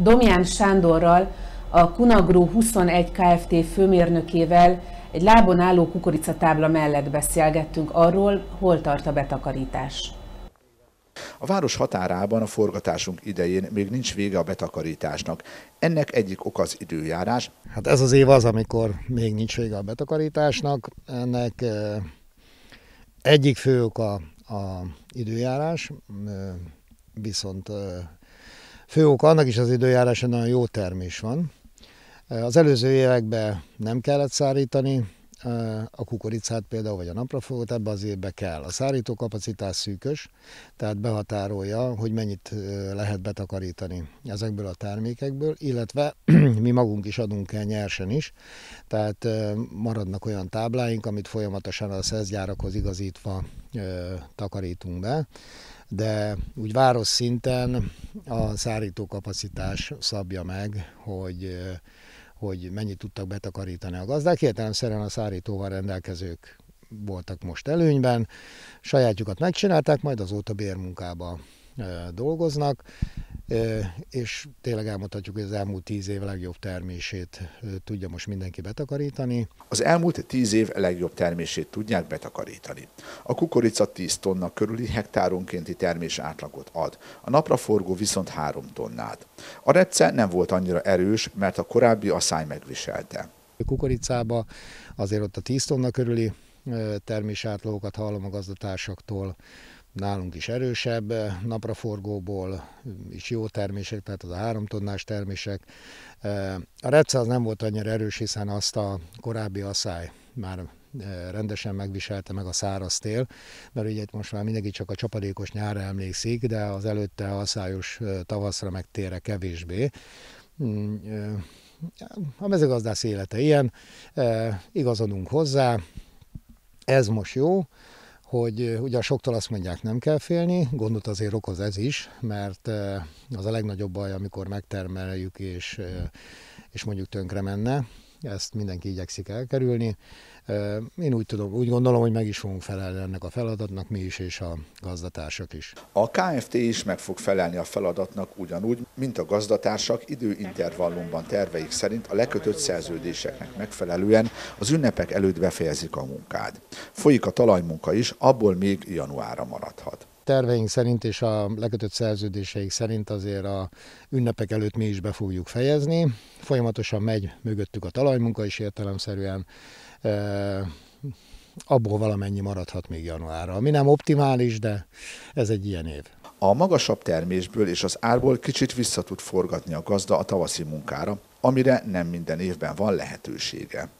Domján Sándorral, a Kunagró 21 Kft. főmérnökével egy lábon álló kukoricatábla mellett beszélgettünk arról, hol tart a betakarítás. A város határában a forgatásunk idején még nincs vége a betakarításnak. Ennek egyik oka az időjárás. Hát ez az év az, amikor még nincs vége a betakarításnak. Ennek egyik fő oka a időjárás, viszont Fő oka annak is az időjárása nagyon jó termés van. Az előző években nem kellett szárítani, a kukoricát például, vagy a napraforgót, ebbe az évbe kell. A szárítókapacitás kapacitás szűkös, tehát behatárolja, hogy mennyit lehet betakarítani ezekből a termékekből, illetve mi magunk is adunk el nyersen is, tehát maradnak olyan tábláink, amit folyamatosan a szezgyárakhoz igazítva takarítunk be, de úgy város szinten a szárítókapacitás kapacitás szabja meg, hogy hogy mennyit tudtak betakarítani a gazdák. Értelemszerűen a szárítóval rendelkezők voltak most előnyben, sajátjukat megcsinálták, majd azóta bérmunkába dolgoznak, és tényleg elmondhatjuk, hogy az elmúlt tíz év legjobb termését tudja most mindenki betakarítani. Az elmúlt tíz év legjobb termését tudják betakarítani. A kukorica 10 tonna körüli hektáronkénti termés átlagot ad, a napraforgó viszont 3 tonnát. A recce nem volt annyira erős, mert a korábbi asszály megviselte. A kukoricába azért ott a 10 tonna körüli átlagokat hallom a gazdatársaktól, nálunk is erősebb eh, napraforgóból, és mm, jó termések, tehát az a három tonnás termések. Eh, a repce az nem volt annyira erős, hiszen azt a korábbi asszály már eh, rendesen megviselte meg a száraz tél, mert ugye itt most már mindenki csak a csapadékos nyára emlékszik, de az előtte szájos tavaszra meg tére kevésbé. Mm, a mezőgazdász élete ilyen, igazodunk hozzá, ez most jó, hogy ugye soktól azt mondják, nem kell félni, gondot azért okoz ez is, mert az a legnagyobb baj, amikor megtermeljük és, és mondjuk tönkre menne, ezt mindenki igyekszik elkerülni. Én úgy, tudom, úgy gondolom, hogy meg is fogunk felelni ennek a feladatnak, mi is és a gazdatársak is. A KFT is meg fog felelni a feladatnak ugyanúgy, mint a gazdatársak időintervallumban terveik szerint a lekötött szerződéseknek megfelelően az ünnepek előtt befejezik a munkát. Folyik a talajmunka is, abból még januárra maradhat terveink szerint és a lekötött szerződéseik szerint azért a ünnepek előtt mi is be fogjuk fejezni. Folyamatosan megy mögöttük a talajmunka is értelemszerűen, abból valamennyi maradhat még januárra. Ami nem optimális, de ez egy ilyen év. A magasabb termésből és az árból kicsit vissza tud forgatni a gazda a tavaszi munkára, amire nem minden évben van lehetősége.